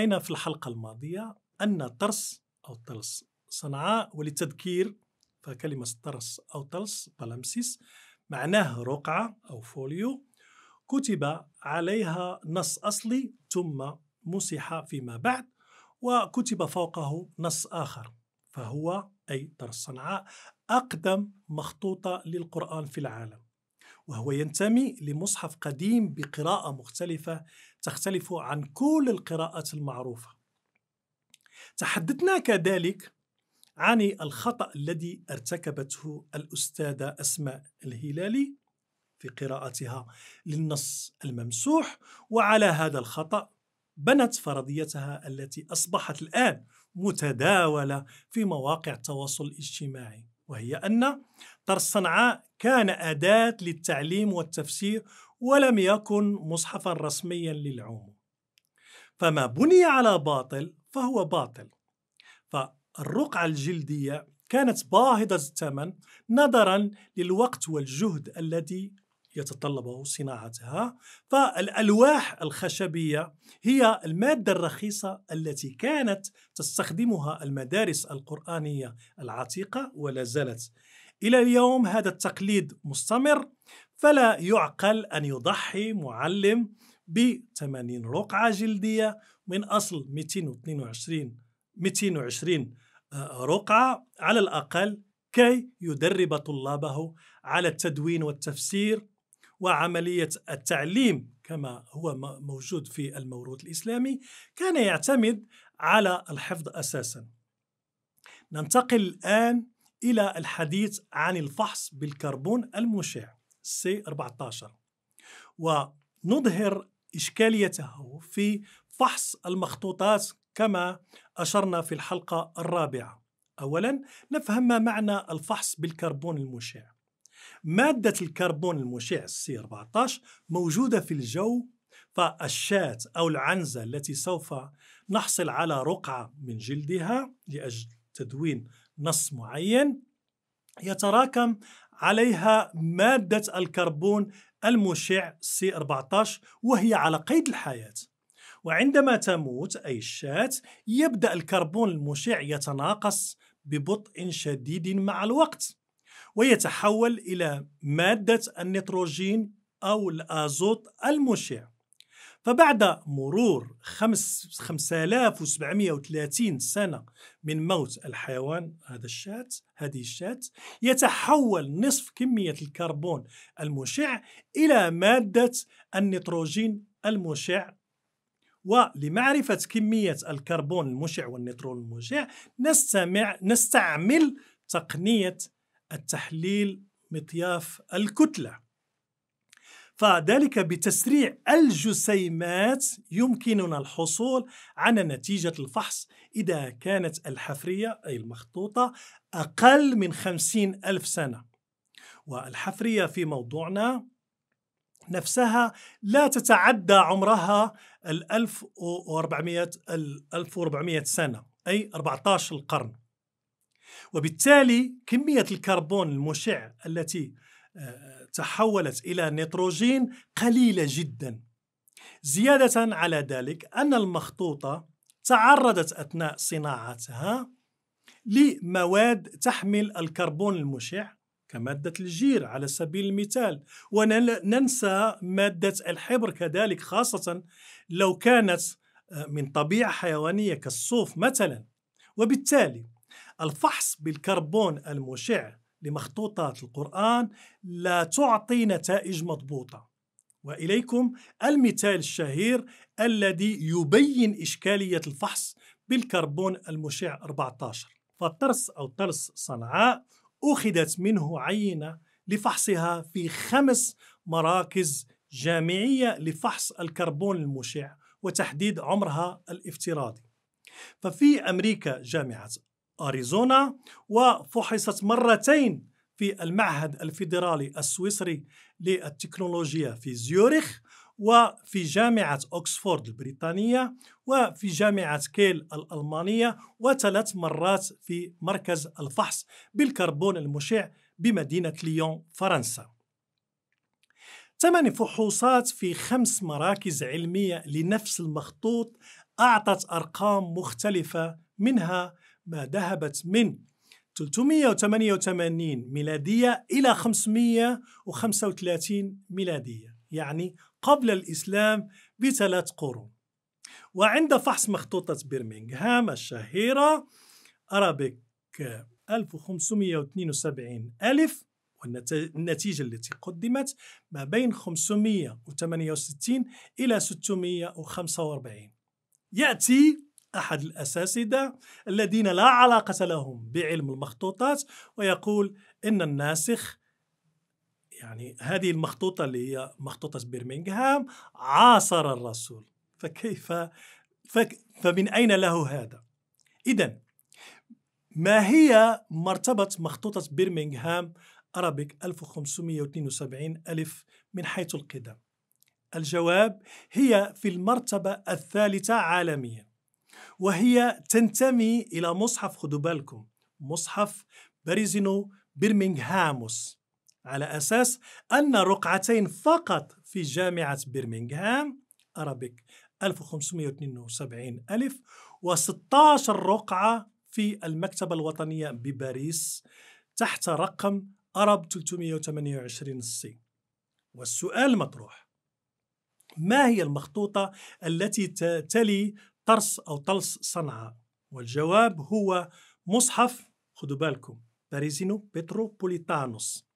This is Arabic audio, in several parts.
رأينا في الحلقة الماضية أن طرس أو طلس صنعاء وللتذكير فكلمة طرس أو طلس بالامسيس معناه رقعة أو فوليو كتب عليها نص أصلي ثم مسح فيما بعد وكتب فوقه نص آخر فهو أي طرس صنعاء أقدم مخطوطة للقرآن في العالم وهو ينتمي لمصحف قديم بقراءة مختلفة تختلف عن كل القراءات المعروفة. تحدثنا كذلك عن الخطأ الذي ارتكبته الأستاذة أسماء الهلالي في قراءتها للنص الممسوح وعلى هذا الخطأ بنت فرضيتها التي أصبحت الآن متداولة في مواقع التواصل الاجتماعي وهي أن طرس صنعاء كان أداة للتعليم والتفسير ولم يكن مصحفا رسميا للعموم فما بني على باطل فهو باطل فالرقعة الجلدية كانت باهظة الثمن نظرا للوقت والجهد الذي يتطلبه صناعتها فالألواح الخشبية هي المادة الرخيصة التي كانت تستخدمها المدارس القرآنية العتيقة ولا زالت إلى اليوم هذا التقليد مستمر فلا يعقل أن يضحي معلم ب 80 رقعة جلدية من أصل 222 220 آه، رقعة على الأقل كي يدرب طلابه على التدوين والتفسير وعملية التعليم كما هو موجود في الموروث الإسلامي كان يعتمد على الحفظ أساسا ننتقل الآن إلى الحديث عن الفحص بالكربون المشع سي 14 ونظهر إشكاليته في فحص المخطوطات كما أشرنا في الحلقة الرابعة أولا نفهم ما معنى الفحص بالكربون المشع مادة الكربون المشع السي 14 موجودة في الجو فالشاة أو العنزة التي سوف نحصل على رقعة من جلدها لأجل تدوين نص معين يتراكم عليها مادة الكربون المشع سي 14 وهي على قيد الحياة وعندما تموت أي الشاة يبدأ الكربون المشع يتناقص ببطء شديد مع الوقت ويتحول إلى مادة النيتروجين أو الأزوت المشع فبعد مرور 5730 سنة من موت الحيوان هذا الشات هذه الشات يتحول نصف كمية الكربون المشع إلى مادة النيتروجين المشع ولمعرفة كمية الكربون المشع والنيترون المشع نستمع نستعمل تقنية التحليل مطياف الكتلة فذلك بتسريع الجسيمات يمكننا الحصول على نتيجة الفحص إذا كانت الحفرية أي المخطوطة أقل من خمسين ألف سنة والحفرية في موضوعنا نفسها لا تتعدى عمرها الألف 1400 1400 سنة أي 14 القرن وبالتالي كمية الكربون المشع التي آه، تحولت إلى نيتروجين قليلة جدا زيادة على ذلك أن المخطوطة تعرضت أثناء صناعتها لمواد تحمل الكربون المشع كمادة الجير على سبيل المثال وننسى مادة الحبر كذلك خاصة لو كانت آه، من طبيعة حيوانية كالصوف مثلا وبالتالي الفحص بالكربون المشع لمخطوطات القرآن لا تعطي نتائج مضبوطة وإليكم المثال الشهير الذي يبين إشكالية الفحص بالكربون المشع 14 فالطرس أو طرس صنعاء أخذت منه عينة لفحصها في خمس مراكز جامعية لفحص الكربون المشع وتحديد عمرها الافتراضي ففي أمريكا جامعة أريزونا وفحصت مرتين في المعهد الفيدرالي السويسري للتكنولوجيا في زيوريخ وفي جامعة أكسفورد البريطانية وفي جامعة كيل الألمانية وثلاث مرات في مركز الفحص بالكربون المشع بمدينة ليون فرنسا ثمان فحوصات في خمس مراكز علمية لنفس المخطوط أعطت أرقام مختلفة منها ما ذهبت من 388 ميلادية إلى 535 ميلادية يعني قبل الإسلام بثلاث قرون وعند فحص مخطوطة برمنغهام الشهيرة أرابيك 1572 ألف والنتيجة التي قدمت ما بين 568 إلى 645 يأتي أحد الأساتذة الذين لا علاقة لهم بعلم المخطوطات ويقول إن الناسخ يعني هذه المخطوطة اللي هي مخطوطة برمنغهام عاصر الرسول فكيف فك فمن أين له هذا؟ إذا ما هي مرتبة مخطوطة برمنغهام أرابيك 1572 ألف من حيث القدم؟ الجواب هي في المرتبة الثالثة عالميا وهي تنتمي إلى مصحف خدوا بالكم مصحف بريزينو برمنغهاموس على أساس أن رقعتين فقط في جامعة برمنغهام أرابيك 1572 ألف و16 رقعة في المكتبة الوطنية بباريس تحت رقم أرب 328 سي والسؤال مطروح ما هي المخطوطة التي تلي طرس أو طلس صنعاء والجواب هو مصحف خدوا بالكم باريزينو بتروبوليتانوس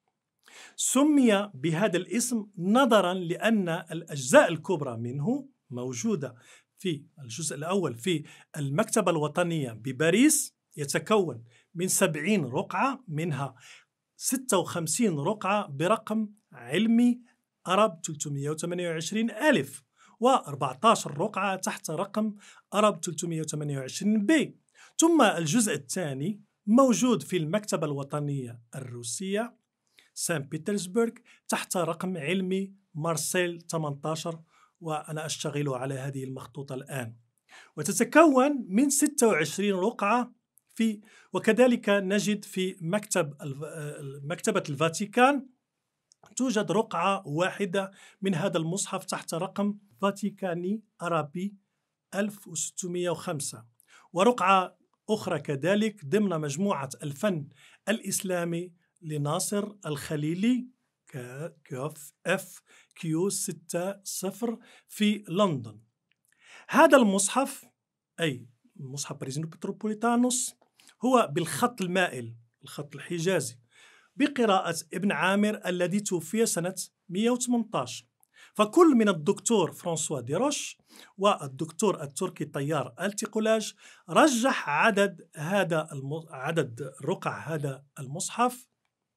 سمي بهذا الاسم نظرا لأن الأجزاء الكبرى منه موجودة في الجزء الأول في المكتبة الوطنية بباريس يتكون من 70 رقعة منها 56 رقعة برقم علمي أرب 328 ألف و14 رقعة تحت رقم أرب 328 بي ثم الجزء الثاني موجود في المكتبة الوطنية الروسية سان بيترسبرغ تحت رقم علمي مارسيل 18 وأنا أشتغل على هذه المخطوطة الآن وتتكون من 26 رقعة في وكذلك نجد في مكتب آه، مكتبة الفاتيكان توجد رقعة واحدة من هذا المصحف تحت رقم فاتيكاني أرابي 1605 ورقعة أخرى كذلك ضمن مجموعة الفن الإسلامي لناصر الخليلي كيوف اف كيو 60 في لندن هذا المصحف أي مصحف بريزينو بتروبوليتانوس هو بالخط المائل الخط الحجازي بقراءة ابن عامر الذي توفي سنة 118 فكل من الدكتور فرانسوا ديروش والدكتور التركي طيار التقولاج رجح عدد هذا الم... عدد رقع هذا المصحف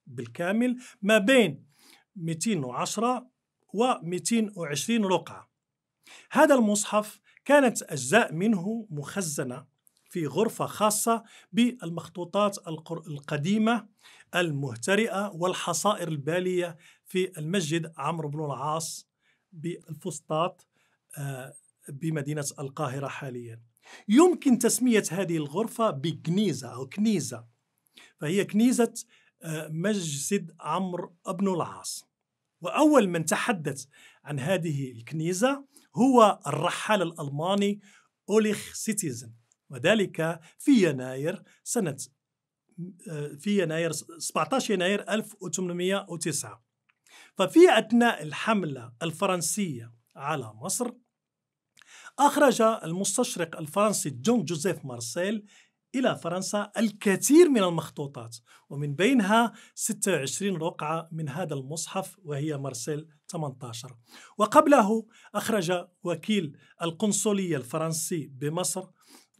بالكامل ما بين 210 و 220 رقعة هذا المصحف كانت أجزاء منه مخزنة في غرفة خاصة بالمخطوطات القديمة المهترئة والحصائر البالية في المسجد عمرو بن العاص بالفسطاط آه، بمدينة القاهرة حاليا يمكن تسمية هذه الغرفة بكنيزة أو كنيزة فهي كنيزة آه، مسجد عمرو بن العاص وأول من تحدث عن هذه الكنيسة هو الرحال الألماني أوليخ سيتيزن وذلك في يناير سنة في يناير 17 يناير 1809 ففي أثناء الحملة الفرنسية على مصر أخرج المستشرق الفرنسي جون جوزيف مارسيل إلى فرنسا الكثير من المخطوطات ومن بينها 26 رقعة من هذا المصحف وهي مارسيل 18 وقبله أخرج وكيل القنصلية الفرنسي بمصر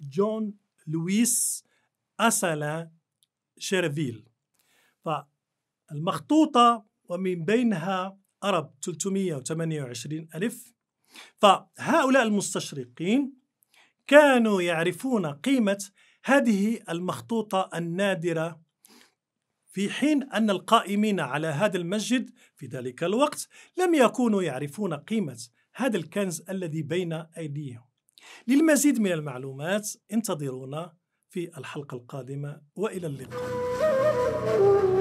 جون لويس اسالان شيرفيل فالمخطوطة ومن بينها أرب 328 ألف فهؤلاء المستشرقين كانوا يعرفون قيمة هذه المخطوطة النادرة في حين أن القائمين على هذا المسجد في ذلك الوقت لم يكونوا يعرفون قيمة هذا الكنز الذي بين أيديهم للمزيد من المعلومات انتظرونا في الحلقه القادمه والى اللقاء